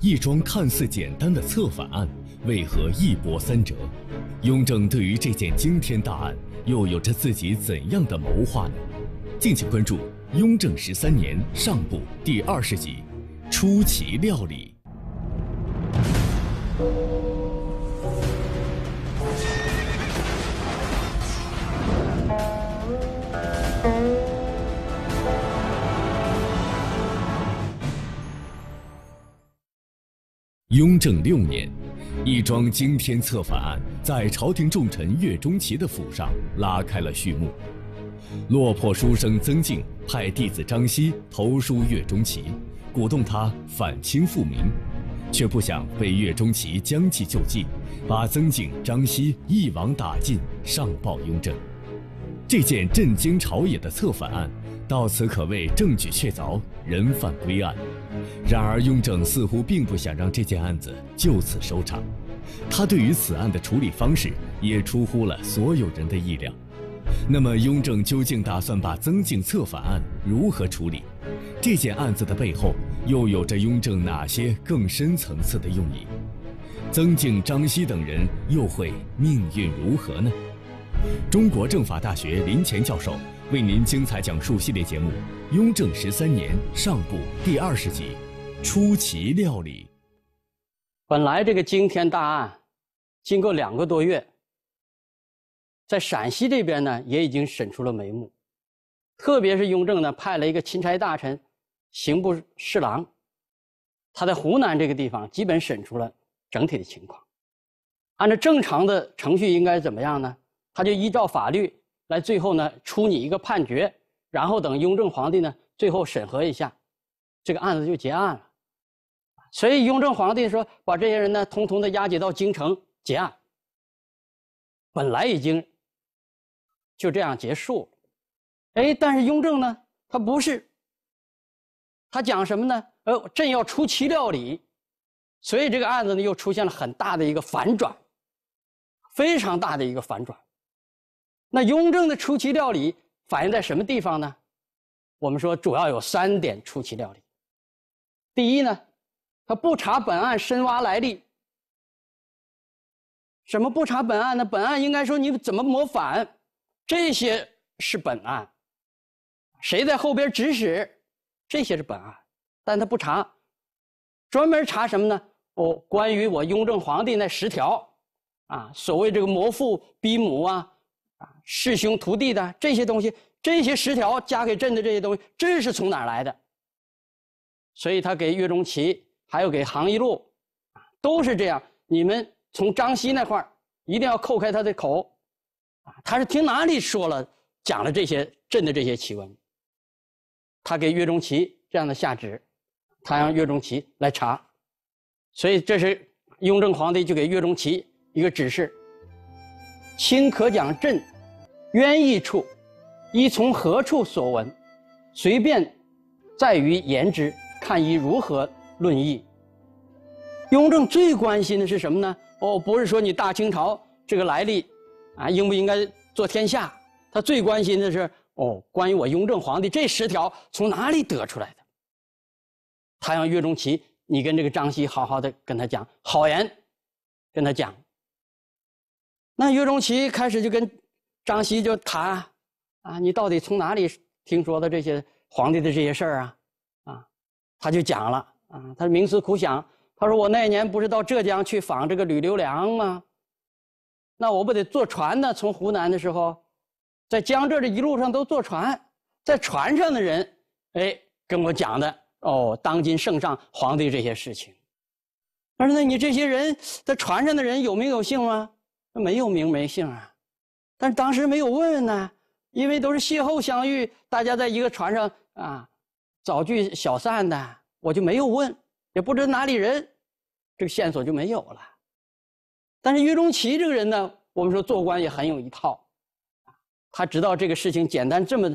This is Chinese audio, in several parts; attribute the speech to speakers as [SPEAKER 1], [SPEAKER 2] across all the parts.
[SPEAKER 1] 一桩看似简单的策反案，为何一波三折？雍正对于这件惊天大案，又有着自己怎样的谋划呢？敬请关注《雍正十三年》上部第二十集，《出奇料理》。雍正六年，一桩惊天策反案在朝廷重臣岳钟琪的府上拉开了序幕。落魄书生曾静派弟子张熙投书岳钟琪，鼓动他反清复明，却不想被岳钟琪将计就计，把曾静、张熙一网打尽，上报雍正。这件震惊朝野的策反案，到此可谓证据确凿，人犯归案。然而，雍正似乎并不想让这件案子就此收场，他对于此案的处理方式也出乎了所有人的意料。那么，雍正究竟打算把曾静策反案如何处理？这件案子的背后又有着雍正哪些更深层次的用意？曾静、张熙等人又会命运如何呢？中国政法大学林前教授。为您精彩讲述系列节目《雍正十三年上部》第二十集《出奇料理》。
[SPEAKER 2] 本来这个惊天大案，经过两个多月，在陕西这边呢也已经审出了眉目，特别是雍正呢派了一个钦差大臣，刑部侍郎，他在湖南这个地方基本审出了整体的情况。按照正常的程序应该怎么样呢？他就依照法律。来，最后呢，出你一个判决，然后等雍正皇帝呢，最后审核一下，这个案子就结案了。所以雍正皇帝说，把这些人呢，统统的押解到京城结案。本来已经就这样结束，了。哎，但是雍正呢，他不是，他讲什么呢？呃，朕要出其料理，所以这个案子呢，又出现了很大的一个反转，非常大的一个反转。那雍正的出奇料理反映在什么地方呢？我们说主要有三点出奇料理。第一呢，他不查本案，深挖来历。什么不查本案呢？本案应该说你怎么谋反，这些是本案，谁在后边指使，这些是本案，但他不查，专门查什么呢？哦，关于我雍正皇帝那十条，啊，所谓这个谋父逼母啊。师兄徒弟的这些东西，这些十条加给朕的这些东西，朕是从哪儿来的？所以他给岳钟琪还有给杭一录，都是这样。你们从张稀那块一定要扣开他的口，啊，他是听哪里说了讲了这些朕的这些奇闻，他给岳钟琪这样的下旨，他让岳钟琪来查。所以这是雍正皇帝就给岳钟琪一个指示，卿可讲朕。渊意处，依从何处所闻？随便，在于言之，看依如何论义。雍正最关心的是什么呢？哦，不是说你大清朝这个来历，啊，应不应该做天下？他最关心的是哦，关于我雍正皇帝这十条从哪里得出来的？他让岳钟琪，你跟这个张熙好好的跟他讲，好言跟他讲。那岳钟琪开始就跟。张熙就谈，啊，你到底从哪里听说的这些皇帝的这些事儿啊？啊，他就讲了，啊，他冥思苦想，他说我那年不是到浙江去访这个吕留良吗？那我不得坐船呢？从湖南的时候，在江浙这一路上都坐船，在船上的人，哎，跟我讲的哦，当今圣上皇帝这些事情。他说：“那你这些人在船上的人有没有姓啊？没有名没姓啊。但当时没有问呢，因为都是邂逅相遇，大家在一个船上啊，早聚小散的，我就没有问，也不知哪里人，这个线索就没有了。但是岳钟琪这个人呢，我们说做官也很有一套，他知道这个事情简单这么，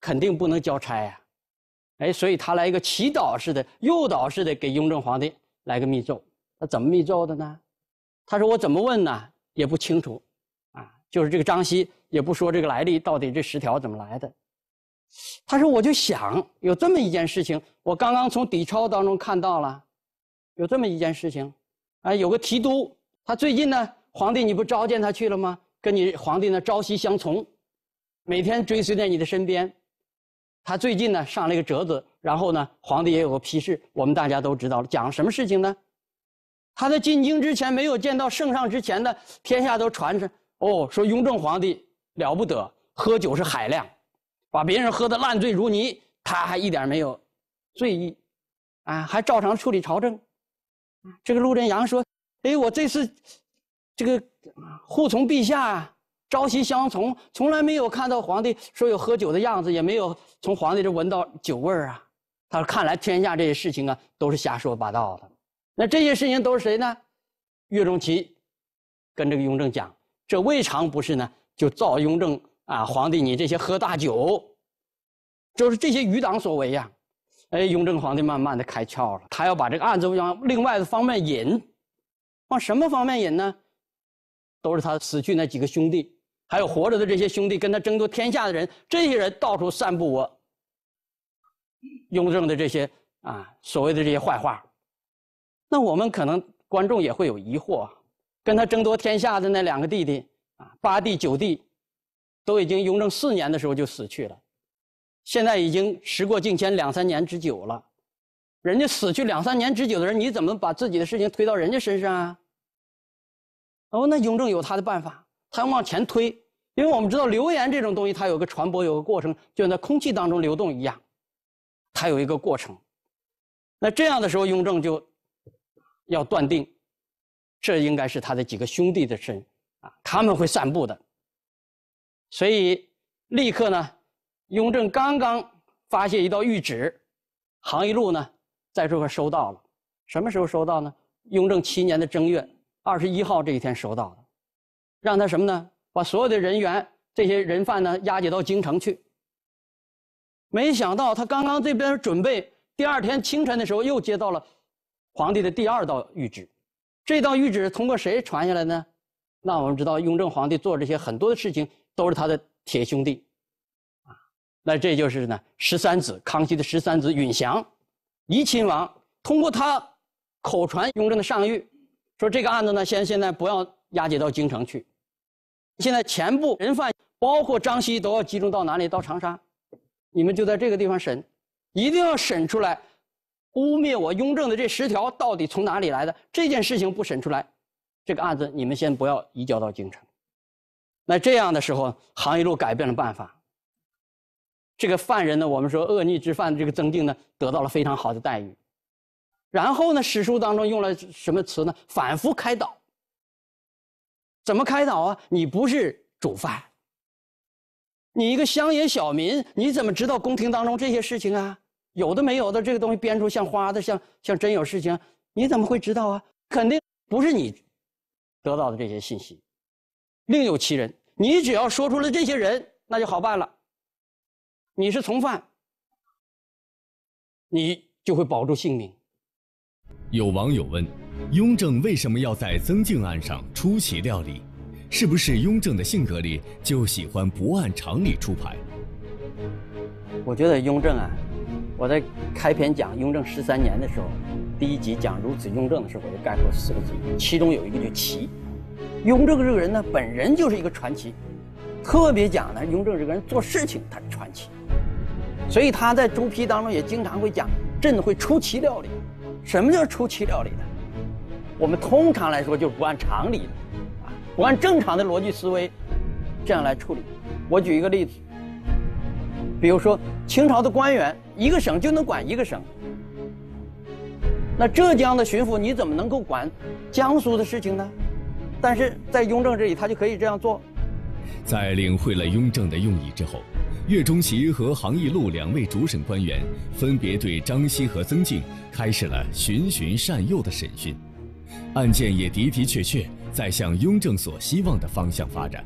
[SPEAKER 2] 肯定不能交差呀，哎，所以他来一个祈祷似的、诱导似的给雍正皇帝来个密奏，他怎么密奏的呢？他说我怎么问呢？也不清楚。就是这个张熙也不说这个来历到底这十条怎么来的，他说我就想有这么一件事情，我刚刚从底抄当中看到了，有这么一件事情，啊有个提督，他最近呢皇帝你不召见他去了吗？跟你皇帝呢朝夕相从，每天追随在你的身边，他最近呢上了一个折子，然后呢皇帝也有个批示，我们大家都知道了，讲什么事情呢？他在进京之前没有见到圣上之前的天下都传着。哦，说雍正皇帝了不得，喝酒是海量，把别人喝得烂醉如泥，他还一点没有醉意，啊，还照常处理朝政。这个陆振阳说：“哎，我这次这个护从陛下啊，朝夕相从，从来没有看到皇帝说有喝酒的样子，也没有从皇帝这闻到酒味儿啊。”他说：“看来天下这些事情啊，都是瞎说八道的。那这些事情都是谁呢？”岳钟琪跟这个雍正讲。这未尝不是呢？就造雍正啊，皇帝，你这些喝大酒，就是这些余党所为呀。哎，雍正皇帝慢慢的开窍了，他要把这个案子往另外的方面引，往什么方面引呢？都是他死去那几个兄弟，还有活着的这些兄弟跟他争夺天下的人，这些人到处散布我雍正的这些啊所谓的这些坏话。那我们可能观众也会有疑惑。跟他争夺天下的那两个弟弟啊，八弟九弟，都已经雍正四年的时候就死去了，现在已经时过境迁两三年之久了，人家死去两三年之久的人，你怎么把自己的事情推到人家身上啊？哦，那雍正有他的办法，他往前推，因为我们知道流言这种东西，它有个传播，有个过程，就像在空气当中流动一样，它有一个过程。那这样的时候，雍正就要断定。这应该是他的几个兄弟的身啊，他们会散步的。所以立刻呢，雍正刚刚发现一道谕旨，杭一禄呢在这块收到了。什么时候收到呢？雍正七年的正月二十一号这一天收到的，让他什么呢？把所有的人员、这些人犯呢押解到京城去。没想到他刚刚这边准备，第二天清晨的时候又接到了皇帝的第二道谕旨。这道谕旨是通过谁传下来呢？那我们知道，雍正皇帝做这些很多的事情都是他的铁兄弟，啊，那这就是呢十三子，康熙的十三子允祥，怡亲王，通过他口传雍正的上谕，说这个案子呢，先现在不要押解到京城去，现在全部人犯，包括张熙，都要集中到哪里？到长沙，你们就在这个地方审，一定要审出来。污蔑我雍正的这十条到底从哪里来的？这件事情不审出来，这个案子你们先不要移交到京城。那这样的时候，杭一路改变了办法。这个犯人呢，我们说恶逆之犯的这个曾静呢，得到了非常好的待遇。然后呢，史书当中用了什么词呢？反复开导。怎么开导啊？你不是主犯，你一个乡野小民，你怎么知道宫廷当中这些事情啊？有的没有的，这个东西编出像花的，像像真有事情，你怎么会知道啊？肯定不是你得到的这些信息，另有其人。你只要说出了这些人，那就好办了。你是从犯，你就会保住性命。
[SPEAKER 1] 有网友问：雍正为什么要在曾静案上出席料理？是不是雍正的性格里就喜欢不按常理出牌？
[SPEAKER 2] 我觉得雍正啊。我在开篇讲雍正十三年的时候，第一集讲如此雍正的时候，我就概括四个字，其中有一个就奇。雍正这个人呢，本人就是一个传奇，特别讲呢，雍正这个人做事情他传奇，所以他在朱批当中也经常会讲，朕会出奇料理。什么叫出奇料理呢？我们通常来说就是不按常理，啊，不按正常的逻辑思维，这样来处理。我举一个例子。比如说，清朝的官员一个省就能管一个省，那浙江的巡抚你怎么能够管江苏的事情呢？但是在雍正这里，他就可以这样做。
[SPEAKER 1] 在领会了雍正的用意之后，岳中琪和杭义禄两位主审官员分别对张熙和曾静开始了循循善诱的审讯，案件也的的确确在向雍正所希望的方向发展。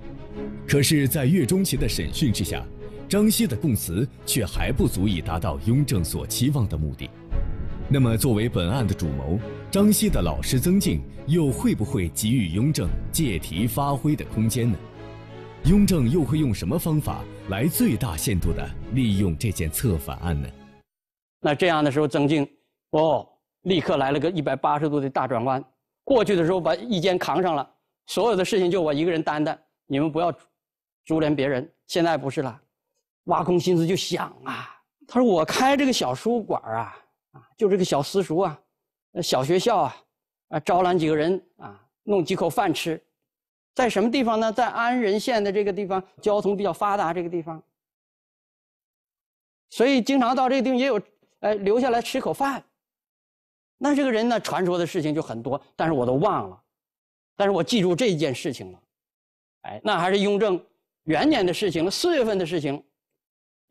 [SPEAKER 1] 可是，在岳中琪的审讯之下。张熙的供词却还不足以达到雍正所期望的目的，那么作为本案的主谋，张熙的老师曾静又会不会给予雍正借题发挥的空间呢？雍正又会用什么方法来最大限度地利用这件策反案呢？
[SPEAKER 2] 那这样的时候，曾静哦，立刻来了个一百八十度的大转弯。过去的时候把意见扛上了，所有的事情就我一个人担的，你们不要株连别人。现在不是了。挖空心思就想啊，他说：“我开这个小书馆啊，啊，就这个小私塾啊，小学校啊，啊，招揽几个人啊，弄几口饭吃，在什么地方呢？在安仁县的这个地方，交通比较发达这个地方。所以经常到这个地方也有，哎，留下来吃口饭。那这个人呢，传说的事情就很多，但是我都忘了，但是我记住这件事情了。哎，那还是雍正元年的事情，四月份的事情。”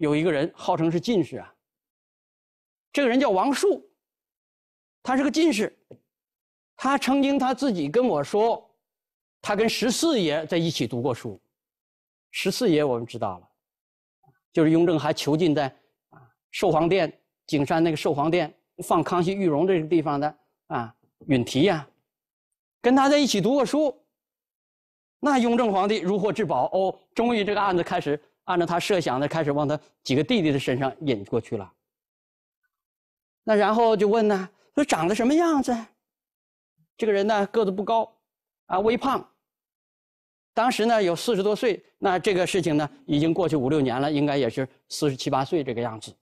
[SPEAKER 2] 有一个人号称是进士啊。这个人叫王树，他是个进士，他曾经他自己跟我说，他跟十四爷在一起读过书。十四爷我们知道了，就是雍正还囚禁在啊寿皇殿景山那个寿皇殿放康熙玉容这个地方的啊允题呀，跟他在一起读过书。那雍正皇帝如获至宝哦，终于这个案子开始。按照他设想的，开始往他几个弟弟的身上引过去了。那然后就问呢，说长得什么样子？这个人呢，个子不高，啊，微胖。当时呢，有四十多岁。那这个事情呢，已经过去五六年了，应该也是四十七八岁这个样子。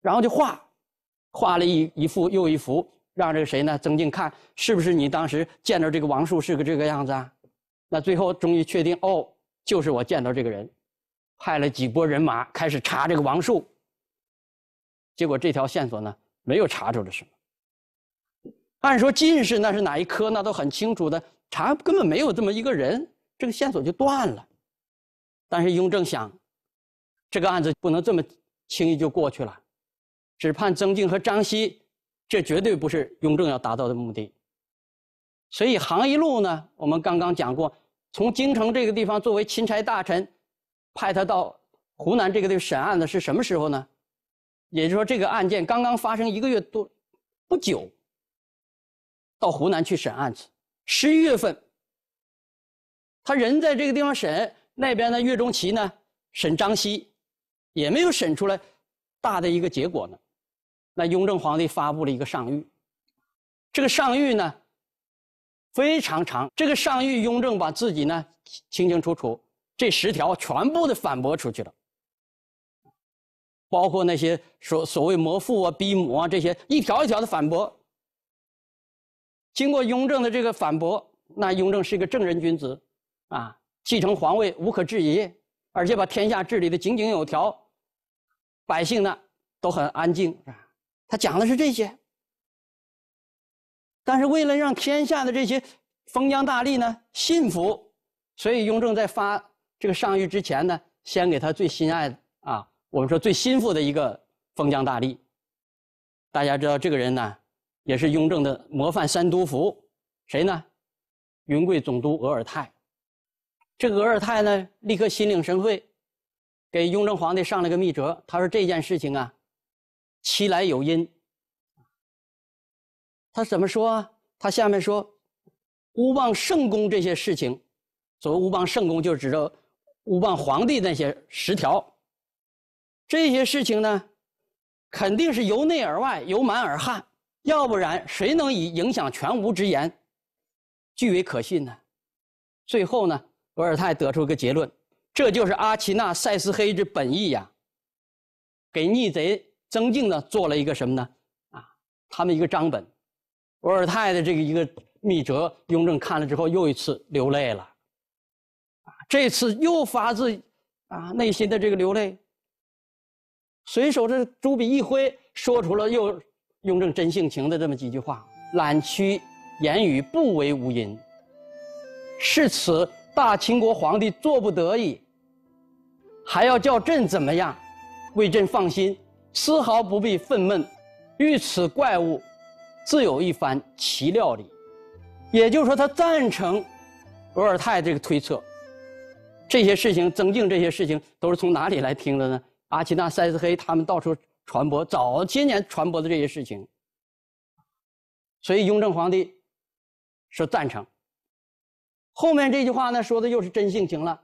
[SPEAKER 2] 然后就画，画了一一幅又一幅，让这个谁呢，曾静看，是不是你当时见着这个王树是个这个样子啊？那最后终于确定，哦。就是我见到这个人，派了几拨人马开始查这个王树，结果这条线索呢没有查出了什么。按说进士那是哪一科，那都很清楚的，查根本没有这么一个人，这个线索就断了。但是雍正想，这个案子不能这么轻易就过去了，只判曾静和张熙，这绝对不是雍正要达到的目的。所以杭一路呢，我们刚刚讲过。从京城这个地方作为钦差大臣，派他到湖南这个地方审案子是什么时候呢？也就是说，这个案件刚刚发生一个月多不久，到湖南去审案子。十一月份，他人在这个地方审，那边呢岳钟琪呢审张熙，也没有审出来大的一个结果呢。那雍正皇帝发布了一个上谕，这个上谕呢。非常长，这个上谕，雍正把自己呢清清楚楚，这十条全部的反驳出去了，包括那些所所谓谋父啊、逼母啊这些，一条一条的反驳。经过雍正的这个反驳，那雍正是一个正人君子，啊，继承皇位无可置疑，而且把天下治理的井井有条，百姓呢都很安静，他讲的是这些。但是为了让天下的这些封疆大吏呢信服，所以雍正在发这个上谕之前呢，先给他最心爱啊，我们说最心腹的一个封疆大吏。大家知道这个人呢，也是雍正的模范三督服，谁呢？云贵总督额尔泰。这个额尔泰呢，立刻心领神会，给雍正皇帝上了个密折。他说这件事情啊，其来有因。他怎么说啊？他下面说：“乌邦圣公这些事情，所谓乌邦圣公，就指着乌邦皇帝那些十条，这些事情呢，肯定是由内而外，由满而汉，要不然谁能以影响全无之言，据为可信呢？最后呢，伏尔泰得出个结论，这就是阿奇纳塞斯黑之本意呀，给逆贼曾静呢做了一个什么呢？啊，他们一个章本。”伏尔泰的这个一个密折，雍正看了之后又一次流泪了，啊，这次又发自啊内心的这个流泪。随手这朱笔一挥，说出了又雍正真性情的这么几句话：懒屈言语不为无因。是此大清国皇帝做不得已，还要叫朕怎么样？为朕放心，丝毫不必愤懑，遇此怪物。自有一番奇料理，也就是说，他赞成俄尔泰这个推测。这些事情，曾进这些事情，都是从哪里来听的呢？阿奇纳塞斯黑他们到处传播，早些年传播的这些事情。所以雍正皇帝是赞成。后面这句话呢，说的又是真性情了。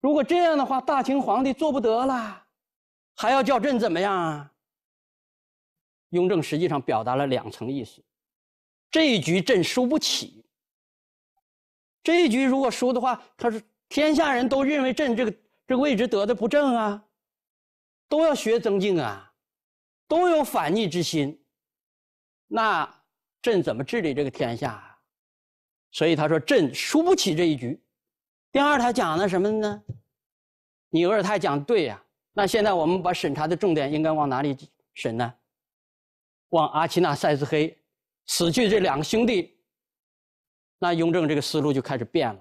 [SPEAKER 2] 如果这样的话，大清皇帝做不得了，还要叫朕怎么样啊？雍正实际上表达了两层意思：这一局朕输不起。这一局如果输的话，他是天下人都认为朕这个这个位置得的不正啊，都要学曾静啊，都有反逆之心。那朕怎么治理这个天下啊？所以他说朕输不起这一局。第二，他讲的什么呢？你额尔泰讲对呀。那现在我们把审查的重点应该往哪里审呢？往阿奇纳塞斯黑死去，这两个兄弟。那雍正这个思路就开始变了，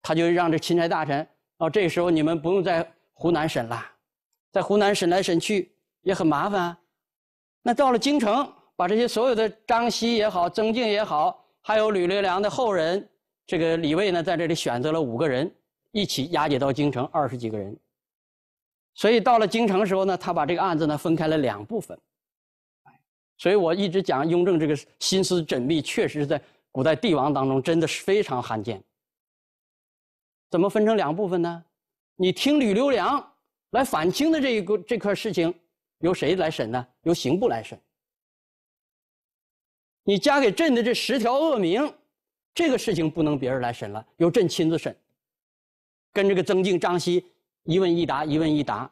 [SPEAKER 2] 他就让这钦差大臣哦，这时候你们不用在湖南审了，在湖南审来审去也很麻烦。那到了京城，把这些所有的张熙也好、曾静也好，还有吕留良的后人，这个李卫呢，在这里选择了五个人一起押解到京城，二十几个人。所以到了京城的时候呢，他把这个案子呢分开了两部分。所以我一直讲雍正这个心思缜密，确实在古代帝王当中真的是非常罕见。怎么分成两部分呢？你听吕留良来反清的这个这块事情，由谁来审呢？由刑部来审。你加给朕的这十条恶名，这个事情不能别人来审了，由朕亲自审。跟这个曾静、张熙一问一答，一问一答，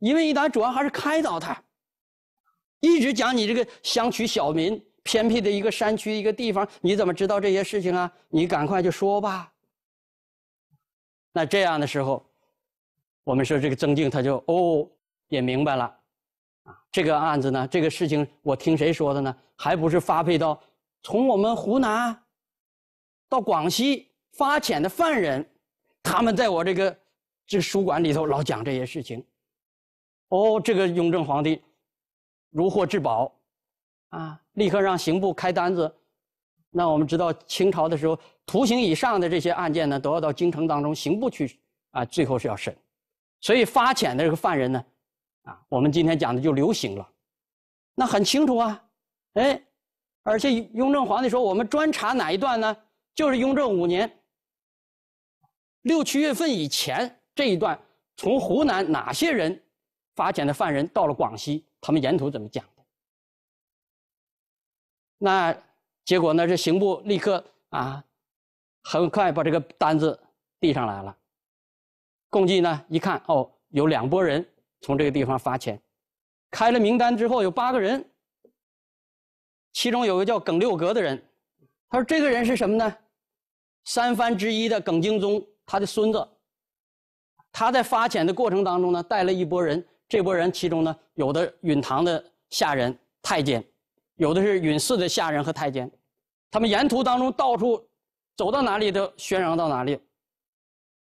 [SPEAKER 2] 一问一答主要还是开导他。一直讲你这个乡曲小民，偏僻的一个山区一个地方，你怎么知道这些事情啊？你赶快就说吧。那这样的时候，我们说这个曾静他就哦也明白了啊，这个案子呢，这个事情我听谁说的呢？还不是发配到从我们湖南到广西发遣的犯人，他们在我这个这书馆里头老讲这些事情。哦，这个雍正皇帝。如获至宝，啊！立刻让刑部开单子。那我们知道清朝的时候，徒刑以上的这些案件呢，都要到京城当中刑部去啊，最后是要审。所以发遣的这个犯人呢，啊，我们今天讲的就流刑了。那很清楚啊，哎，而且雍正皇帝说：“我们专查哪一段呢？就是雍正五年六七月份以前这一段，从湖南哪些人发遣的犯人到了广西。”他们沿途怎么讲的？那结果呢？这刑部立刻啊，很快把这个单子递上来了。共计呢，一看哦，有两拨人从这个地方发钱，开了名单之后有八个人，其中有个叫耿六格的人，他说这个人是什么呢？三藩之一的耿精忠他的孙子，他在发钱的过程当中呢，带了一拨人。这波人其中呢，有的允唐的下人、太监，有的是允祀的下人和太监，他们沿途当中到处，走到哪里都宣扬到哪里，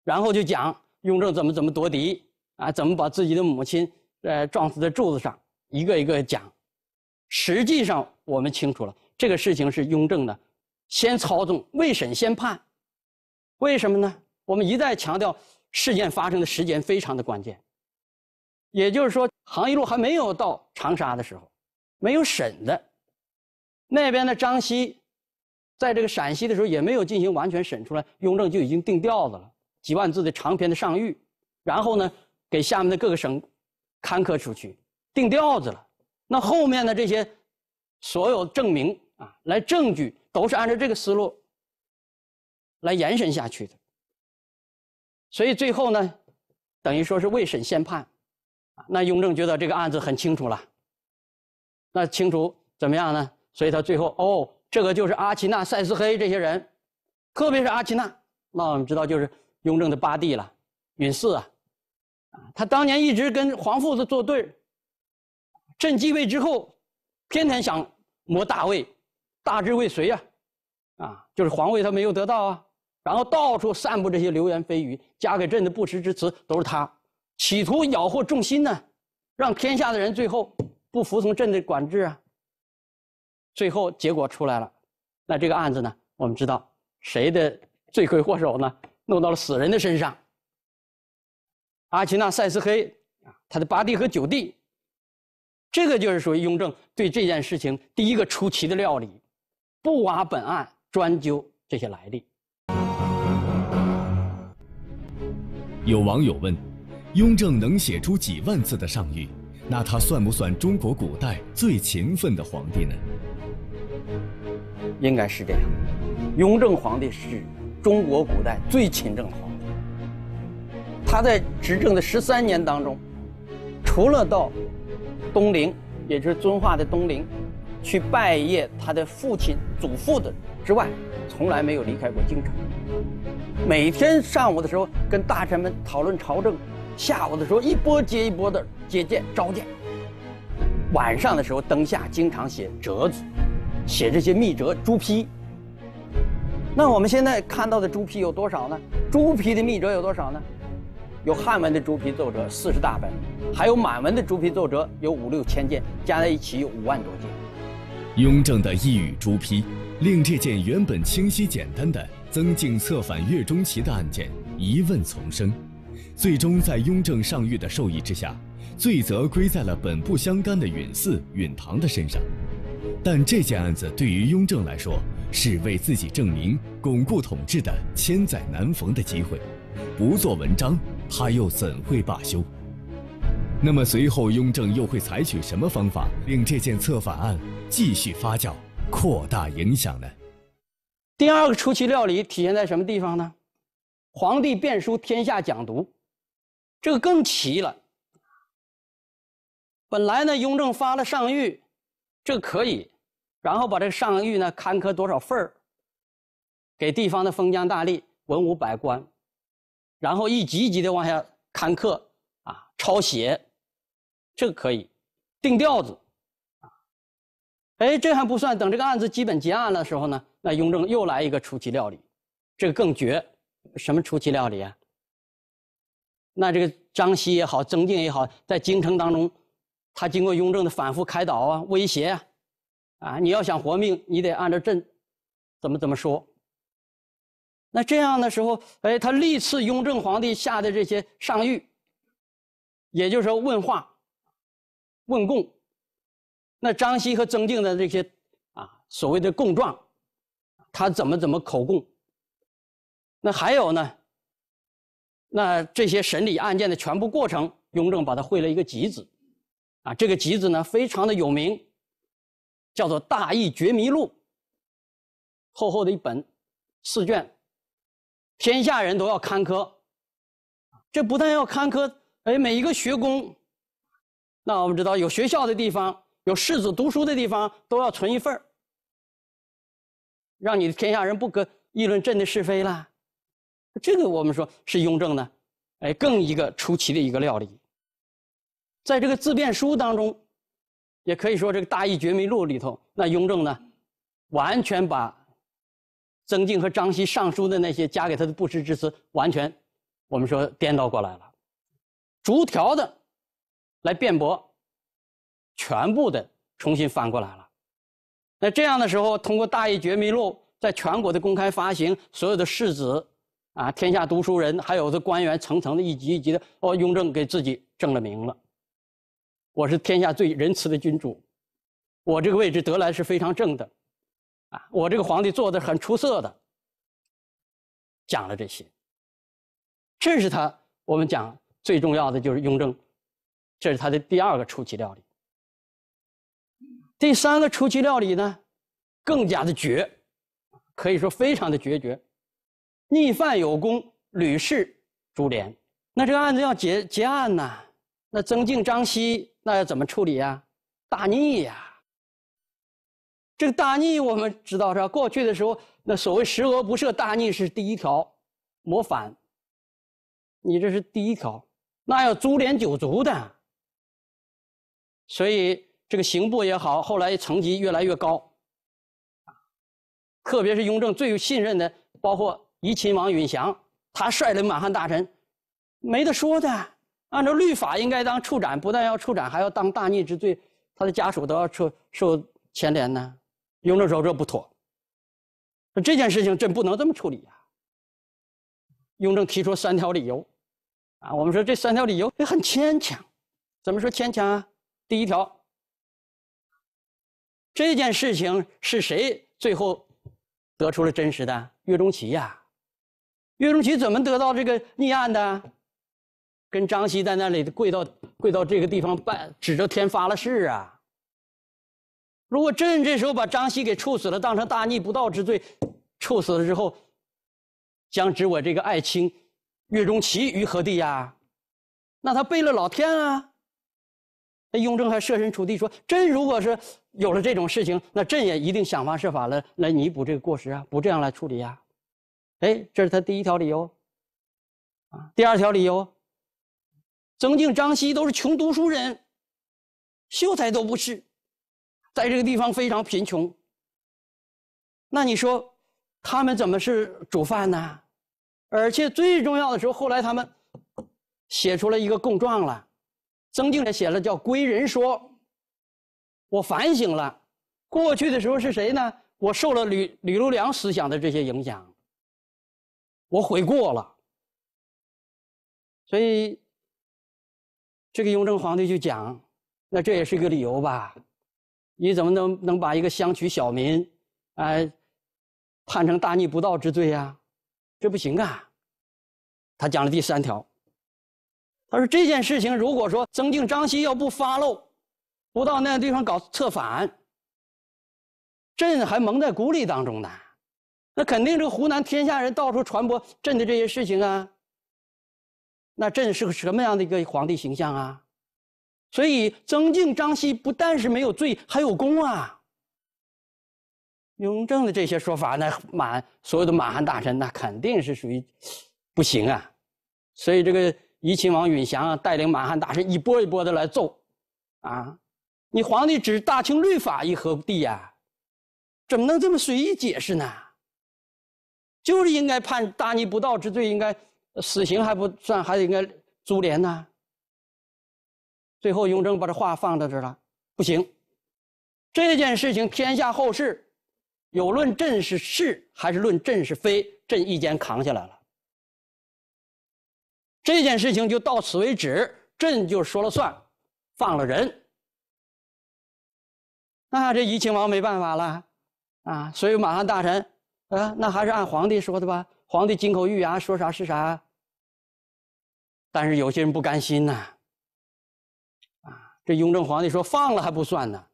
[SPEAKER 2] 然后就讲雍正怎么怎么夺嫡啊，怎么把自己的母亲呃撞死在柱子上，一个一个讲。实际上我们清楚了，这个事情是雍正的先操纵，未审先判。为什么呢？我们一再强调事件发生的时间非常的关键。也就是说，杭一路还没有到长沙的时候，没有审的，那边的张熙，在这个陕西的时候也没有进行完全审出来。雍正就已经定调子了，几万字的长篇的上谕，然后呢，给下面的各个省刊刻出去，定调子了。那后面的这些所有证明啊，来证据都是按照这个思路来延伸下去的。所以最后呢，等于说是未审先判。那雍正觉得这个案子很清楚了，那清楚怎么样呢？所以他最后哦，这个就是阿奇纳、塞斯黑这些人，特别是阿奇纳，那我们知道就是雍正的八弟了，允祀啊，他当年一直跟皇父子作对。朕继位之后，天天想谋大位，大之未遂呀，啊，就是皇位他没有得到啊，然后到处散布这些流言蜚语，加给朕的不实之词都是他。企图缴获众心呢，让天下的人最后不服从朕的管制啊。最后结果出来了，那这个案子呢，我们知道谁的罪魁祸首呢？弄到了死人的身上。阿奇纳塞斯黑啊，他的八弟和九弟。这个就是属于雍正对这件事情第一个出奇的料理，不挖本案，专究这些来历。
[SPEAKER 1] 有网友问。雍正能写出几万字的上谕，那他算不算中国古代最勤奋的皇帝呢？
[SPEAKER 2] 应该是这样，雍正皇帝是中国古代最勤政的皇帝。他在执政的十三年当中，除了到东陵，也就是遵化的东陵，去拜谒他的父亲、祖父的之外，从来没有离开过京城。每天上午的时候，跟大臣们讨论朝政。下午的时候，一波接一波的接见召见。晚上的时候，灯下经常写折子，写这些密折朱批。那我们现在看到的朱批有多少呢？朱 批的密折有多少呢？有汉文的朱批奏折四十大本，还有满文的朱批奏折有五六千件，加在一起有五万多件。
[SPEAKER 1] 雍正的一语朱批，令这件原本清晰简单的曾静策反岳钟琪的案件，疑问丛生。最终在雍正上谕的授意之下，罪责归在了本不相干的允祀允堂的身上。但这件案子对于雍正来说，是为自己证明、巩固统治的千载难逢的机会，不做文章，他又怎会罢休？那么随后雍正又会采取什么方法，令这件策反案继续发酵、扩
[SPEAKER 2] 大影响呢？第二个出奇料理体现在什么地方呢？皇帝遍书天下讲读。这个更奇了。本来呢，雍正发了上谕，这可以，然后把这个上谕呢刊刻多少份儿，给地方的封疆大吏、文武百官，然后一级一级的往下刊刻啊，抄写，这个可以定调子。哎，这还不算，等这个案子基本结案的时候呢，那雍正又来一个出奇料理，这个更绝，什么出奇料理啊？那这个张熙也好，曾静也好，在京城当中，他经过雍正的反复开导啊，威胁啊，啊，你要想活命，你得按照朕怎么怎么说。那这样的时候，哎，他历次雍正皇帝下的这些上谕，也就是说问话、问供，那张熙和曾静的这些啊所谓的供状，他怎么怎么口供？那还有呢？那这些审理案件的全部过程，雍正把它绘了一个集子，啊，这个集子呢非常的有名，叫做《大义觉迷录》，厚厚的一本，四卷，天下人都要刊刻，这不但要刊刻，哎，每一个学宫，那我们知道有学校的地方，有世子读书的地方，都要存一份儿，让你的天下人不可议论朕的是非啦。这个我们说，是雍正呢，哎，更一个出奇的一个料理。在这个自辩书当中，也可以说这个《大义觉迷录》里头，那雍正呢，完全把曾静和张熙上书的那些加给他的不实之词，完全我们说颠倒过来了，逐条的来辩驳，全部的重新翻过来了。那这样的时候，通过《大义觉迷录》在全国的公开发行，所有的世子。啊，天下读书人，还有这官员，层层的一级一级的哦。雍正给自己正了名了，我是天下最仁慈的君主，我这个位置得来是非常正的，啊，我这个皇帝做的很出色的，讲了这些，这是他我们讲最重要的就是雍正，这是他的第二个出奇料理，第三个出奇料理呢，更加的绝，可以说非常的决绝。逆犯有功，吕氏株连。那这个案子要结结案呢？那曾静、张熙那要怎么处理呀？大逆呀！这个大逆，我们知道是吧？过去的时候，那所谓十恶不赦，大逆是第一条，谋反。你这是第一条，那要株连九族的。所以这个刑部也好，后来层级越来越高，特别是雍正最信任的，包括。怡亲王允祥，他率领满汉大臣，没得说的。按照律法，应该当处斩，不但要处斩，还要当大逆之罪，他的家属都要受受牵连呢。雍正说这不妥，说这件事情朕不能这么处理呀。雍正提出三条理由，啊，我们说这三条理由也很牵强，怎么说牵强啊？第一条，这件事情是谁最后得出了真实的岳钟琪呀？岳钟琪怎么得到这个逆案的？跟张希在那里跪到跪到这个地方，拜指着天发了誓啊。如果朕这时候把张希给处死了，当成大逆不道之罪，处死了之后，将指我这个爱卿岳钟琪于何地呀？那他背了老天啊。那雍正还设身处地说，朕如果是有了这种事情，那朕也一定想方设法来来弥补这个过失啊，不这样来处理呀。哎，这是他第一条理由，啊，第二条理由，曾静、张希都是穷读书人，秀才都不是，在这个地方非常贫穷。那你说他们怎么是主犯呢？而且最重要的时候，后来他们写出了一个供状了，曾静也写了，叫《归人说》，我反省了，过去的时候是谁呢？我受了吕吕禄良思想的这些影响。我悔过了，所以这个雍正皇帝就讲，那这也是一个理由吧？你怎么能能把一个乡曲小民，哎，判成大逆不道之罪呀？这不行啊！他讲了第三条，他说这件事情如果说曾静、张熙要不发漏，不到那地方搞策反，朕还蒙在鼓里当中呢。那肯定，这个湖南天下人到处传播朕的这些事情啊。那朕是个什么样的一个皇帝形象啊？所以，曾静、张熙不但是没有罪，还有功啊。雍正的这些说法，那满所有的满汉大臣那肯定是属于不行啊。所以，这个怡亲王允祥带领满汉大臣一波一波的来揍，啊，你皇帝只大清律法一何地呀？怎么能这么随意解释呢？就是应该判大逆不道之罪，应该死刑还不算，还得应该株连呐。最后，雍正把这话放到这了，不行，这件事情天下后世有论朕是是还是论朕是非，朕一肩扛下来了。这件事情就到此为止，朕就说了算，放了人。那这怡亲王没办法了啊，所以马上大臣。啊，那还是按皇帝说的吧。皇帝金口玉牙说啥是啥。但是有些人不甘心呐。啊，这雍正皇帝说放了还不算呢。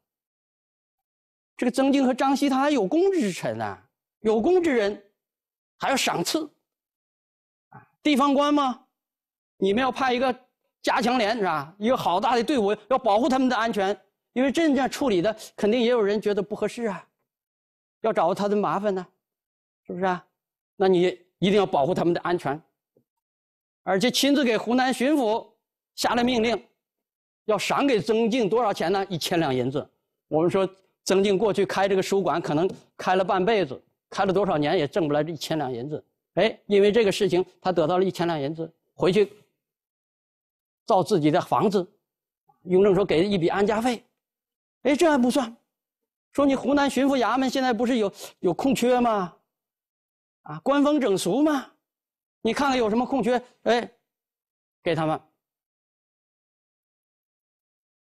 [SPEAKER 2] 这个曾经和张熙他还有功之臣啊，有功之人还要赏赐。地方官吗？你们要派一个加强连是吧？一个好大的队伍要保护他们的安全，因为这样处理的肯定也有人觉得不合适啊，要找他的麻烦呢。是不是啊？那你一定要保护他们的安全，而且亲自给湖南巡抚下了命令，要赏给曾静多少钱呢？一千两银子。我们说曾静过去开这个书馆，可能开了半辈子，开了多少年也挣不来这一千两银子。哎，因为这个事情，他得到了一千两银子，回去造自己的房子。雍正说给一笔安家费，哎，这还不算，说你湖南巡抚衙门现在不是有有空缺吗？啊，官风整俗嘛，你看看有什么空缺，哎，给他们。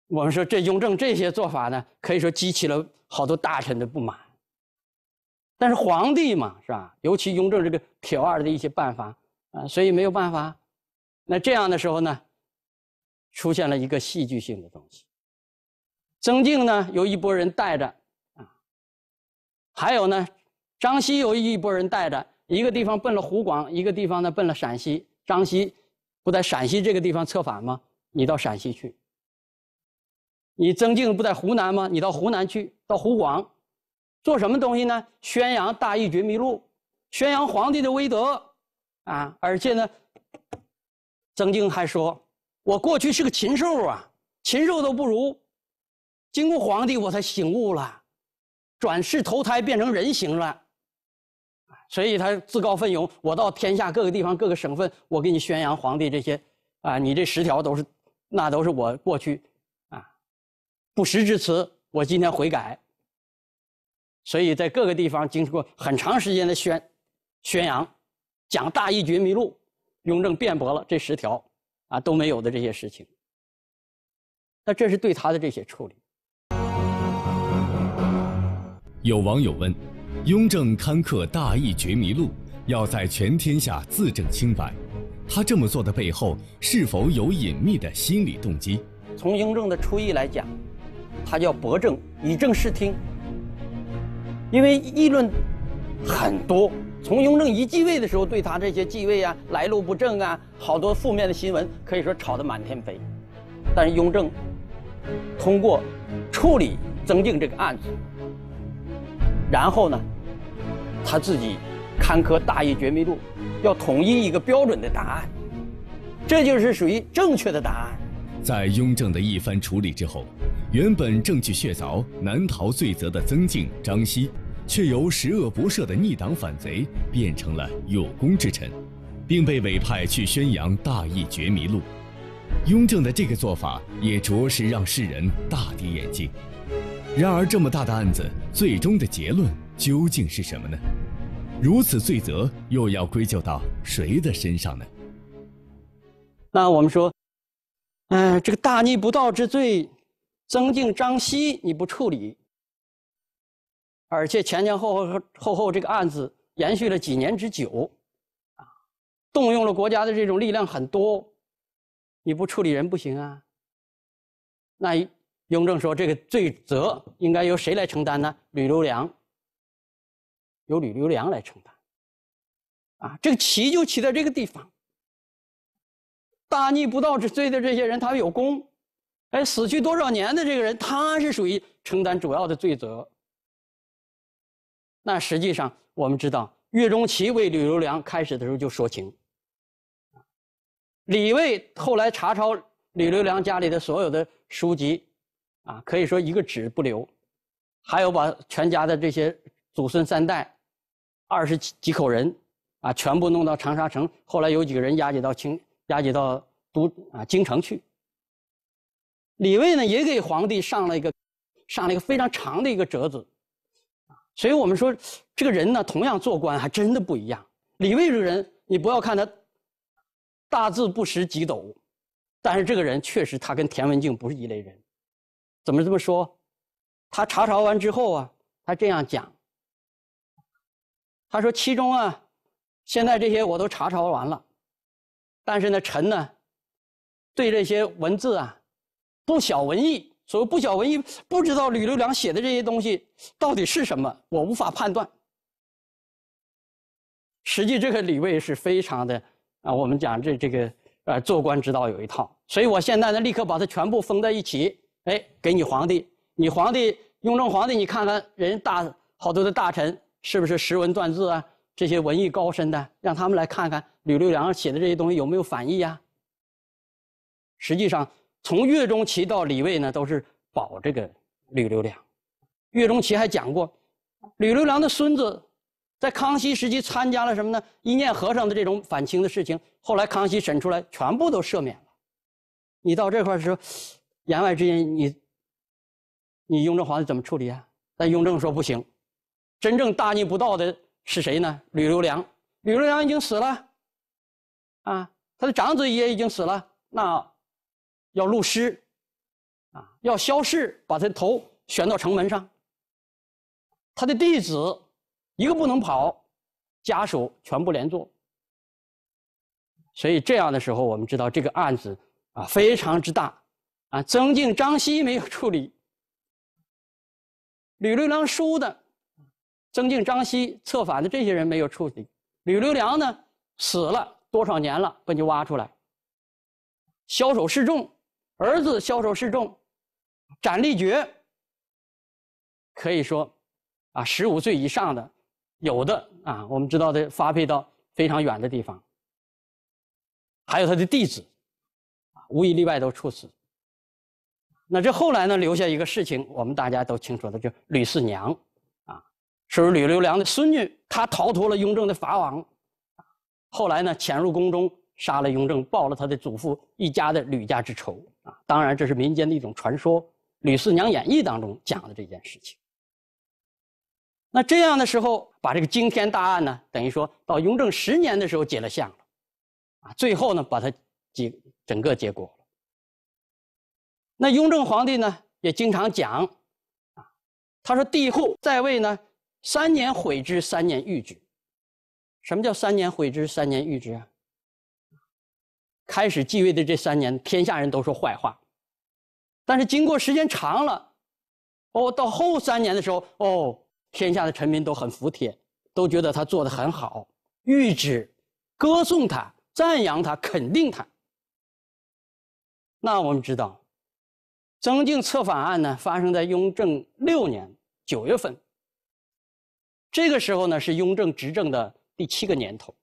[SPEAKER 2] 我们说这雍正这些做法呢，可以说激起了好多大臣的不满。但是皇帝嘛，是吧？尤其雍正这个铁腕的一些办法啊，所以没有办法。那这样的时候呢，出现了一个戏剧性的东西。曾静呢，由一拨人带着啊，还有呢。张西有一波人带着，一个地方奔了湖广，一个地方呢奔了陕西。张西不在陕西这个地方策反吗？你到陕西去。你曾静不在湖南吗？你到湖南去，到湖广做什么东西呢？宣扬大义绝迷路，宣扬皇帝的威德啊！而且呢，曾静还说：“我过去是个禽兽啊，禽兽都不如，经过皇帝我才醒悟了，转世投胎变成人形了。”所以他自告奋勇，我到天下各个地方、各个省份，我给你宣扬皇帝这些，啊，你这十条都是，那都是我过去，啊，不实之词。我今天悔改。所以在各个地方经过很长时间的宣，宣扬，讲大义绝迷路，雍正辩驳了这十条，啊，都没有的这些事情。那这是对他的这些处理。
[SPEAKER 1] 有网友问。雍正刊刻《大义觉迷录》，要在全天下自证清白。他这么做的背后，是否有隐秘的心理动机？
[SPEAKER 2] 从雍正的初意来讲，他叫博正，以正视听。因为议论很多。从雍正一继位的时候，对他这些继位啊、来路不正啊，好多负面的新闻，可以说吵得满天飞。但是雍正通过处理曾静这个案子。然后呢，他自己刊刻《大义觉迷录》，要统一一个标准的答案，这就是属于正确的答案。
[SPEAKER 1] 在雍正的一番处理之后，原本证据确凿、难逃罪责的曾静、张熙，却由十恶不赦的逆党反贼变成了有功之臣，并被委派去宣扬《大义觉迷录》。雍正的这个做法也着实让世人大跌眼镜。然而，这么大的案子，最终的结论究竟是什么呢？如此罪责又要归咎到谁的身上呢？
[SPEAKER 2] 那我们说，嗯，这个大逆不道之罪，曾静、张熙你不处理，而且前前后后、后后这个案子延续了几年之久，啊，动用了国家的这种力量很多，你不处理人不行啊。那。雍正说：“这个罪责应该由谁来承担呢？吕留良，由吕留良来承担。啊，这个奇就奇在这个地方。大逆不道之罪的这些人，他有功，哎，死去多少年的这个人，他是属于承担主要的罪责。那实际上我们知道，岳钟琪为吕留良开始的时候就说情，李卫后来查抄吕留良家里的所有的书籍。”啊，可以说一个纸不留，还有把全家的这些祖孙三代，二十几几口人，啊，全部弄到长沙城。后来有几个人押解到清，押解到都啊京城去。李卫呢，也给皇帝上了一个，上了一个非常长的一个折子，啊，所以我们说，这个人呢，同样做官还真的不一样。李卫这个人，你不要看他大字不识几斗，但是这个人确实他跟田文镜不是一类人。怎么这么说？他查抄完之后啊，他这样讲。他说：“其中啊，现在这些我都查抄完了，但是呢，臣呢，对这些文字啊，不晓文意。所谓不晓文意，不知道吕留良写的这些东西到底是什么，我无法判断。实际这个李卫是非常的啊，我们讲这这个呃，做官之道有一套，所以我现在呢，立刻把它全部封在一起。”哎，给你皇帝，你皇帝雍正皇帝，你看看人大好多的大臣是不是识文断字啊？这些文艺高深的，让他们来看看吕留良写的这些东西有没有反义呀？实际上，从岳钟琪到李卫呢，都是保这个吕留良。岳钟琪还讲过，吕留良的孙子在康熙时期参加了什么呢？一念和尚的这种反清的事情，后来康熙审出来，全部都赦免了。你到这块儿的时候。言外之意，你，你雍正皇帝怎么处理啊？但雍正说不行。真正大逆不道的是谁呢？吕留良。吕留良已经死了，啊，他的长子也已经死了，那要戮尸，啊，要消逝，把他的头悬到城门上。他的弟子一个不能跑，家属全部连坐。所以这样的时候，我们知道这个案子啊非常之大。啊，曾静、张熙没有处理，吕六良书的，曾静、张熙策反的这些人没有处理，吕六良呢死了多少年了，把你挖出来，枭首示众，儿子枭首示众，斩立决。可以说，啊，十五岁以上的，有的啊，我们知道的发配到非常远的地方，还有他的弟子，无一例外都处死。那这后来呢，留下一个事情，我们大家都清楚的，就吕四娘，啊，是吕留良的孙女，她逃脱了雍正的法网，后来呢，潜入宫中杀了雍正，报了他的祖父一家的吕家之仇，啊，当然这是民间的一种传说，《吕四娘演义》当中讲的这件事情。那这样的时候，把这个惊天大案呢，等于说到雍正十年的时候解了相了，啊，最后呢，把他结整个结果。那雍正皇帝呢，也经常讲，啊，他说：“帝后在位呢，三年毁之，三年誉之。”什么叫三年毁之，三年誉之啊？开始继位的这三年，天下人都说坏话，但是经过时间长了，哦，到后三年的时候，哦，天下的臣民都很服帖，都觉得他做的很好，御之，歌颂他，赞扬他，肯定他。那我们知道。曾静策反案呢，发生在雍正六年九月份。这个时候呢，是雍正执政的第七个年头。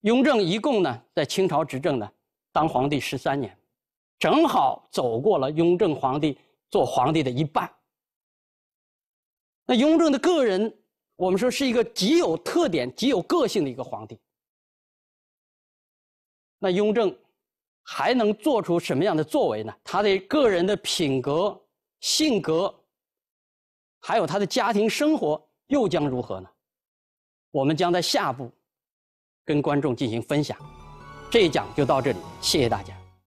[SPEAKER 2] 雍正一共呢，在清朝执政呢，当皇帝十三年，正好走过了雍正皇帝做皇帝的一半。那雍正的个人，我们说是一个极有特点、极有个性的一个皇帝。那雍正。还能做出什么样的作为呢？他的个人的品格、性格，还有他的家庭生活又将如何呢？我们将在下部跟观众进行分享。这一讲就到这里，谢谢大家。